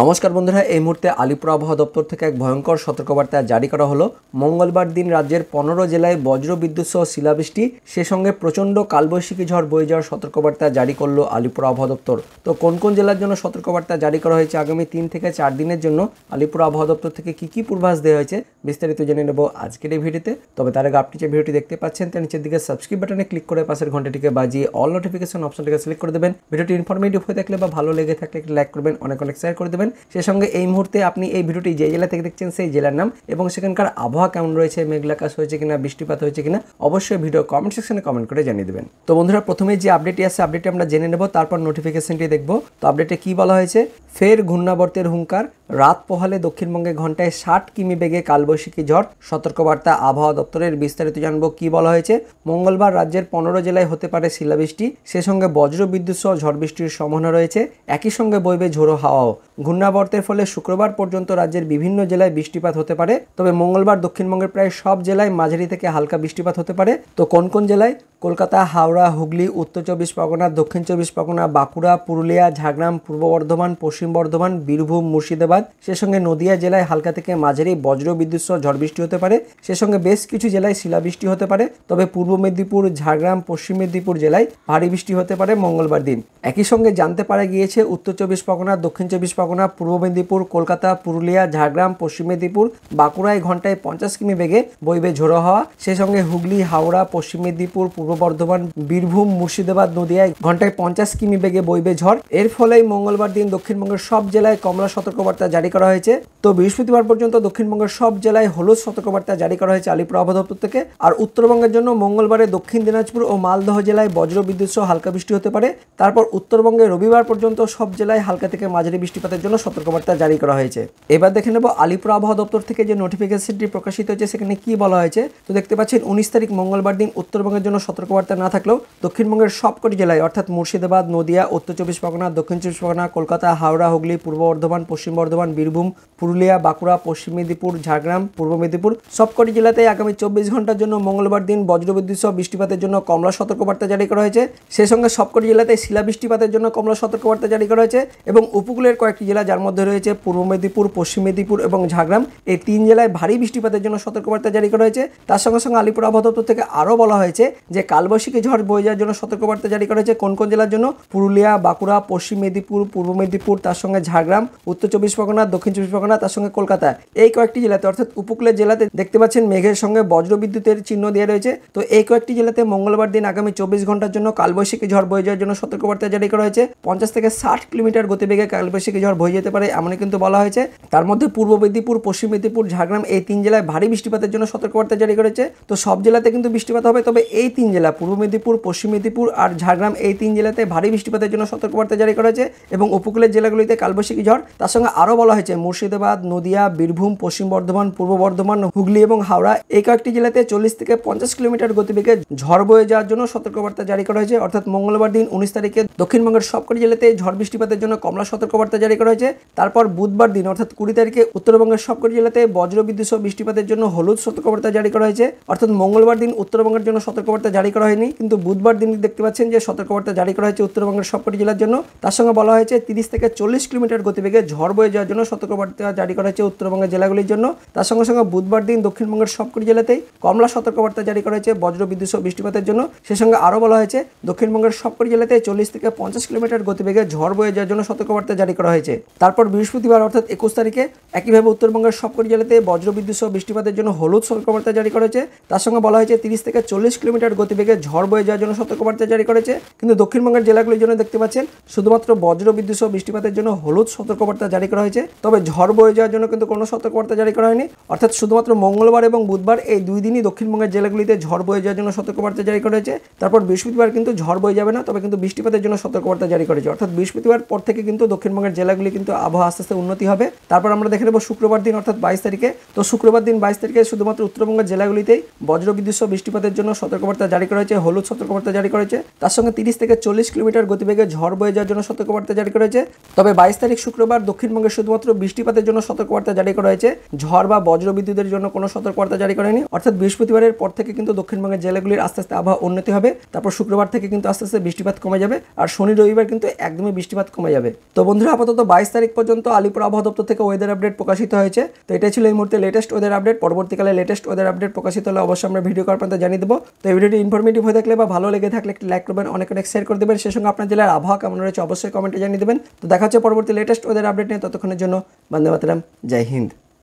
নমস্কার বন্ধুরা এই মুহূর্তে আলিপুর আবহাওয়া দপ্তর থেকে এক ভয়ঙ্কর সতর্কবার্তা জারি করা হলো মঙ্গলবার দিন রাজ্যের পনেরো জেলায় বজ্র বিদ্যুৎ সহ শিলাবৃষ্টি সে সঙ্গে প্রচণ্ড কালবৈশাখী ঝড় বয়ে যাওয়ার সতর্কবার্তা জারি করলো আলিপুর আবহাওয়া দপ্তর তো কোন কোন জেলার জন্য সতর্কবার্তা জারি করা হয়েছে আগামী তিন থেকে চার দিনের জন্য আলিপুর আবহাওয়া দপ্তর থেকে কি কি পূর্বাস দেওয়া হয়েছে বিস্তারিত জেনে নেব আজকের এই ভিডিওতে তবে তার আগে আপনি যে ভিডিওটি দেখতে পাচ্ছেন তার নিচের দিকে সাবস্ক্রাইব বাটনে ক্লিক করে পাশের ঘন্টাটিকে বাজিয়ে অল নোটিফিকেশন অপশনটিকে সিলেক্ট করে দেবেন ভিডিওটি ইনফরমেটিভ হয়ে থাকলে বা ভালো লেগে থাকলে লাইক করবেন অনেক অনেক শেয়ার করে দেবেন পাবেন সে সঙ্গে এই মুহূর্তে আপনি এই ভিডিওটি যে জেলা থেকে দেখছেন সেই জেলার নাম এবং সেখানকার আবহাওয়া কেমন রয়েছে মেঘলাকাশ হয়েছে কিনা বৃষ্টিপাত হয়েছে কিনা অবশ্যই ভিডিও কমেন্ট সেকশনে কমেন্ট করে জানিয়ে দেবেন তো বন্ধুরা প্রথমে যে আপডেটটি আছে আপডেটটি আমরা জেনে নেব তারপর নোটিফিকেশনটি দেখব তো আপডেটে কি বলা হয়েছে ফের ঘূর্ণাবর্তের হুঙ্কার রাত পোহালে দক্ষিণবঙ্গে ঘন্টায় ষাট কিমি বেগে কালবৈশাখী ঝড় সতর্কবার্তা আবহাওয়া দপ্তরের বিস্তারিত জানব কি বলা হয়েছে মঙ্গলবার রাজ্যের পনেরো জেলায় হতে পারে শিলাবৃষ্টি সে সঙ্গে বজ্রবিদ্যুৎ সহ ঝড় বৃষ্টির সম্ভাবনা রয়েছে একই সঙ্গে বইবে ঝোড়ো হাওয়াও ঘূর্ণাবর্তের ফলে শুক্রবার পর্যন্ত রাজ্যের বিভিন্ন জেলায় বৃষ্টিপাত হতে পারে তবে মঙ্গলবার দক্ষিণবঙ্গের প্রায় সব জেলায় মাঝারি থেকে হালকা বৃষ্টিপাত হতে পারে তো কোন কোন জেলায় কলকাতা হাওড়া হুগলি উত্তর চব্বিশ পরগনা দক্ষিণ চব্বিশ পরগনা বাঁকুড়া পুরুলিয়া ঝাড়গ্রাম পূর্ব বর্ধমান পশ্চিম বর্ধমান বীরভূম মুর্শিদাবাদ সে সঙ্গে নদিয়া জেলায় হালকা থেকে মাঝারি বজ্র বিদ্যুৎ সহ ঝড় বৃষ্টি হতে পারে সে সঙ্গে বেশ কিছু জেলায় শিলাবৃষ্টি হতে পারে তবে পূর্ব মেদিনীপুর ঝাড়গ্রাম পশ্চিম মেদিনীপুর জেলায় ভারী বৃষ্টি হতে পারে মঙ্গলবার দিন একই সঙ্গে জানতে পারা গিয়েছে উত্তর চব্বিশ পরগনা দক্ষিণ চব্বিশ পরগনা পূর্ব মেদিনীপুর কলকাতা পুরুলিয়া ঝাড়গ্রাম পশ্চিম মেদিনীপুর বাঁকুড়ায় ঘন্টায় পঞ্চাশ কিমি বেগে বইবে ঝোড়ো হওয়া সে সঙ্গে হুগলি হাওড়া পশ্চিম মেদিনীপুর পূর্ব বর্ধমান বীরভূম মুর্শিদাবাদ নদিয়ায় ঘন্টায় পঞ্চাশ কিমি বেগে বইবে ঝড় এর ফলেই মঙ্গলবার দিন দক্ষিণবঙ্গের সব জেলায় কমলা সতর্কবার্তা জারি করা হয়েছে তো বৃহস্পতিবার পর্যন্ত দক্ষিণবঙ্গের সব জেলায় হলুদ সতর্কবার্তা জারি করা হয়েছে আলিপুর আবহাওয়া থেকে আর উত্তরবঙ্গের জন্য মঙ্গলবারে দক্ষিণ দিনাজপুর ও মালদহ জেলায় বজ্র বিদ্যুৎ সহ হালকা বৃষ্টি হতে পারে তারপর উত্তরবঙ্গে রবিবার পর্যন্ত সব জেলায় হালকা থেকে মাঝারি বৃষ্টিপাতের জন্য সতর্কবার্তা জারি করা হয়েছে এবার দেখে নেব আলিপুর আবহাওয়া দপ্তর থেকে যে নোটিফিকেশনটি প্রকাশিত হয়েছে সেখানে কি বলা হয়েছে তো দেখতে পাচ্ছেন উনিশ তারিখ মঙ্গলবার দিন উত্তরবঙ্গের জন্য সতর্কবার্তা না থাকলেও দক্ষিণবঙ্গের সবকটি জেলায় অর্থাৎ মুর্শিদাবাদ নদিয়া উত্তর চব্বিশ পরগনা দক্ষিণ চব্বিশ পরগনা কলকাতা হাওড়া হুগলি পূর্ব বর্ধমান পশ্চিম বর্ধমান বীরভূম পুরুলিয়া বাঁকুড়া পশ্চিম মেদিনীপুর ঝাড়গ্রাম পূর্ব মেদিনীপুর সবকটি জেলাতে আগামী চব্বিশ ঘন্টার জন্য মঙ্গলবার দিন বজ্রবিদ্যুৎ সহ বৃষ্টিপাতের জন্য কমলা সতর্কবার্তা জারি করা হয়েছে সেই সঙ্গে সবকটি জেলাতে শিলা বৃষ্টিপাতের জন্য কমলা সতর্কবার্তা জারি করা হয়েছে এবং উপকূলের কয়েকটি জেলা যার মধ্যে রয়েছে পূর্ব মেদিনীপুর পশ্চিম মেদিনীপুর এবং ঝাড়গ্রাম এই তিন জেলায় ভারী বৃষ্টিপাতের জন্য সতর্কবার্তা জারি করা হয়েছে তার সঙ্গে সঙ্গে আলিপুর আবহাওয়া দপ্তর থেকে আরও বলা হয়েছে যে কালবৈশাখী ঝড় বয়ে যাওয়ার জন্য সতর্কবার্তা জারি করা হয়েছে কোন কোন জেলার জন্য পুরুলিয়া বাঁকুড়া পশ্চিম মেদিনীপুর পূর্ব মেদিনীপুর তার সঙ্গে ঝাড়গ্রাম উত্তর চব্বিশ পরগনা দক্ষিণ চব্বিশ পরগনা তার সঙ্গে কলকাতা এই কয়েকটি জেলাতে অর্থাৎ উপকূলের জেলাতে দেখতে পাচ্ছেন মেঘের সঙ্গে বজ্রবিদ্যুতের চিহ্ন দেওয়া রয়েছে তো এই কয়েকটি জেলাতে মঙ্গলবার দিন আগামী চব্বিশ ঘন্টার জন্য কালবৈশাখী ঝড় বয়ে যাওয়ার জন্য সতর্কবার্তা জারি করা হয়েছে পঞ্চাশ থেকে ষাট কিলোমিটার গতিবেগে কালবৈশাখী ঝড় বয়ে যেতে পারে এমনই কিন্তু বলা হয়েছে তার মধ্যে পূর্ব মেদিনীপুর পশ্চিম মেদিনীপুর ঝাড়গ্রাম এই তিন জেলায় ভারী বৃষ্টিপাতের জন্য সতর্কবার্তা জারি করেছে তো সব জেলাতে কিন্তু বৃষ্টিপাত হবে তবে এই তিন জেলা পূর্ব মেদিনীপুর পশ্চিম মেদিনীপুর আর ঝাড়গ্রাম এই তিন জেলাতে ভারী বৃষ্টিপাতের জন্য সতর্কবার্তা জারি করা হয়েছে এবং উপকূলের জেলাগুলিতে কালবৈশাখী ঝড় তার সঙ্গে আরও বলা হয়েছে মুর্শিদাবাদ নদিয়া বীরভূম পশ্চিম বর্ধমান পূর্ব বর্ধমান হুগলি এবং হাওড়া এই কয়েকটি জেলাতে চল্লিশ থেকে পঞ্চাশ কিলোমিটার গতিবেগে ঝড় বয়ে যাওয়ার জন্য সতর্কবার্তা জারি করা হয়েছে অর্থাৎ মঙ্গলবার দিন উনিশ তারিখে দক্ষিণবঙ্গের সবকটি জেলাতে ঝড় বৃষ্টিপাতের জন্য কমলা সতর্কবার্তা জারি করা হয়েছে তারপর বুধবার দিন অর্থাৎ কুড়ি তারিখে উত্তরবঙ্গের সবকটি জেলাতে বজ্রবিদ্যুৎ সহ বৃষ্টিপাতের জন্য হলুদ সতর্কবার্তা জারি করা হয়েছে অর্থাৎ মঙ্গলবার দিন উত্তরবঙ্গের জন্য সতর্কবার্তা জারি জারি করা হয়নি কিন্তু বুধবার দিন দেখতে পাচ্ছেন যে সতর্কবার্তা জারি করা হয়েছে উত্তরবঙ্গের সবকটি জেলার জন্য তার সঙ্গে বলা হয়েছে তিরিশ থেকে চল্লিশ কিলোমিটার গতিবেগে ঝড় বয়ে যাওয়ার জন্য সতর্কবার্তা জারি করা হয়েছে উত্তরবঙ্গের জেলাগুলির জন্য তার সঙ্গে সঙ্গে বুধবার দিন দক্ষিণবঙ্গের সবকটি জেলাতেই কমলা সতর্কবার্তা জারি করা হয়েছে বজ্র বিদ্যুৎ বৃষ্টিপাতের জন্য সে সঙ্গে আরও বলা হয়েছে দক্ষিণবঙ্গের সবকটি জেলাতে চল্লিশ থেকে পঞ্চাশ কিলোমিটার গতিবেগে ঝড় বয়ে যাওয়ার জন্য সতর্কবার্তা জারি করা হয়েছে তারপর বৃহস্পতিবার অর্থাৎ একুশ তারিখে একইভাবে উত্তরবঙ্গের সবকটি জেলাতে বজ্র বিদ্যুৎ সহ বৃষ্টিপাতের জন্য হলুদ সতর্কবার্তা জারি করা হয়েছে তার সঙ্গে বলা হয়েছে তিরিশ থেকে চল্লিশ কিলোমিটার গতি বেগে ঝড় বয়ে যাওয়ার জন্য সতর্কবার্তা জারি করেছে কিন্তু দক্ষিণবঙ্গের জেলাগুলির জন্য দেখতে পাচ্ছেন শুধুমাত্র বজ্র বিদ্যুৎ সহ বৃষ্টিপাতের জন্য হলুদ সতর্কবার্তা জারি করা হয়েছে তবে ঝড় বয়ে যাওয়ার জন্য কিন্তু কোনো সতর্কবার্তা জারি করা হয়নি অর্থাৎ শুধুমাত্র মঙ্গলবার এবং বুধবার এই দুই দিনই দক্ষিণবঙ্গের জেলাগুলিতে ঝড় বয়ে যাওয়ার জন্য সতর্কবার্তা জারি করা হয়েছে তারপর বৃহস্পতিবার কিন্তু ঝড় বয়ে যাবে না তবে কিন্তু বৃষ্টিপাতের জন্য সতর্কবার্তা জারি করেছে অর্থাৎ বৃহস্পতিবার পর থেকে কিন্তু দক্ষিণবঙ্গের জেলাগুলি কিন্তু আবহাওয়া আস্তে আস্তে উন্নতি হবে তারপর আমরা দেখে নেব শুক্রবার দিন অর্থাৎ বাইশ তারিখে তো শুক্রবার দিন বাইশ তারিখে শুধুমাত্র উত্তরবঙ্গের জেলাগুলিতেই বজ্রবিদ্যুৎ সহ বৃষ্টিপাতের জন্য সতর্কবার্তা জারি জারি করা হয়েছে হলুদ সতর্কবার্তা জারি করা হয়েছে তার সঙ্গে তিরিশ থেকে চল্লিশ কিলোমিটার গতিবেগে ঝড় বয়ে যাওয়ার জন্য সতর্কবার্তা জারি করেছে তবে বাইশ তারিখ শুক্রবার দক্ষিণবঙ্গে শুধুমাত্র বৃষ্টিপাতের জন্য সতর্কবার্তা জারি করা হয়েছে ঝড় বা বজ্রবিদ্যুতের জন্য কোনো সতর্কবার্তা জারি করেনি অর্থাৎ বৃহস্পতিবারের পর থেকে কিন্তু দক্ষিণবঙ্গের জেলাগুলির আস্তে আস্তে আবহাওয়া উন্নতি হবে তারপর শুক্রবার থেকে কিন্তু আস্তে আস্তে বৃষ্টিপাত কমে যাবে আর শনি রবিবার কিন্তু একদমই বৃষ্টিপাত কমে যাবে তো বন্ধুরা আপাতত বাইশ তারিখ পর্যন্ত আলিপুর আবহাওয়া দপ্তর থেকে ওয়েদার আপডেট প্রকাশিত হয়েছে তো এটাই ছিল এই মুহূর্তে লেটেস্ট ওয়েদার আপডেট পরবর্তীকালে লেটেস্ট ওয়েদার আপডেট প্রকাশিত হলে অবশ্যই আমরা ভিডিও পর্যন্ত জানিয়ে দেবো তো এই ভিডিওটি ইনফরমেটিভ হয়ে থাকলে বা ভালো লেগে থাকলে একটি লাইক করবেন অনেক অনেক শেয়ার করে দেবেন সে সঙ্গে আপনার জেলার আবহাওয়া কেমন রয়েছে অবশ্যই কমেন্টে জানিয়ে দেবেন তো দেখা হচ্ছে পরবর্তী লেটেস্ট ওদের আপডেট নিয়ে ততক্ষণের জন্য বন্দে মাতরাম জয় হিন্দ